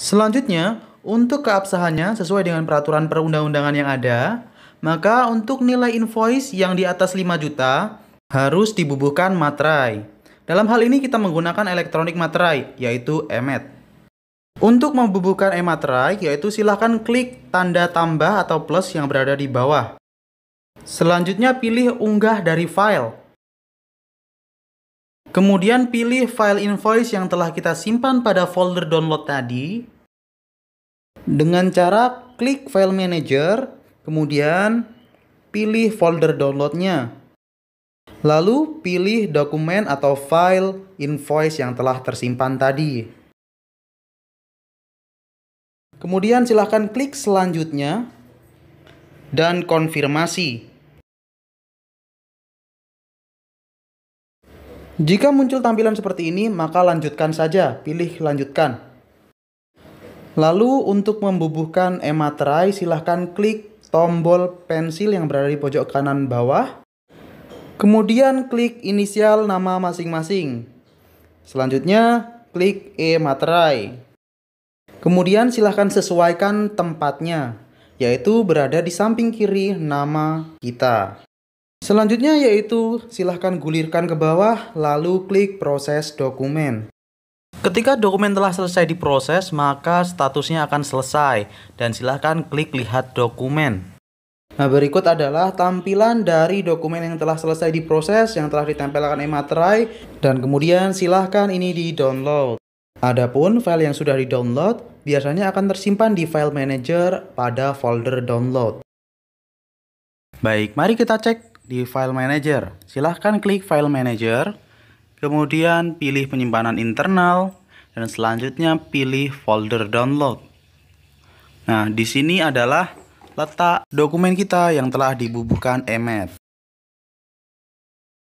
Selanjutnya, untuk keabsahannya sesuai dengan peraturan perundang-undangan yang ada, maka untuk nilai invoice yang di atas 5 juta harus dibubuhkan materai. Dalam hal ini kita menggunakan elektronik materai, yaitu EMET. Untuk membubuhkan e-materai, yaitu silahkan klik tanda tambah atau plus yang berada di bawah. Selanjutnya pilih unggah dari file. Kemudian pilih file invoice yang telah kita simpan pada folder download tadi. Dengan cara klik file manager, kemudian pilih folder downloadnya. Lalu pilih dokumen atau file invoice yang telah tersimpan tadi. Kemudian silahkan klik selanjutnya dan konfirmasi. Jika muncul tampilan seperti ini, maka lanjutkan saja, pilih lanjutkan. Lalu untuk membubuhkan ematerai, silahkan klik tombol pensil yang berada di pojok kanan bawah. Kemudian klik inisial nama masing-masing. Selanjutnya, klik e ematerai. Kemudian silahkan sesuaikan tempatnya, yaitu berada di samping kiri nama kita. Selanjutnya yaitu silahkan gulirkan ke bawah lalu klik proses dokumen. Ketika dokumen telah selesai diproses, maka statusnya akan selesai dan silahkan klik lihat dokumen. Nah, berikut adalah tampilan dari dokumen yang telah selesai diproses yang telah ditempelkan ematerai dan kemudian silahkan ini di-download. Adapun file yang sudah di-download biasanya akan tersimpan di file manager pada folder download. Baik, mari kita cek di File Manager. Silahkan klik File Manager, kemudian pilih penyimpanan internal, dan selanjutnya pilih folder download. Nah, di sini adalah letak dokumen kita yang telah dibubuhkan emet.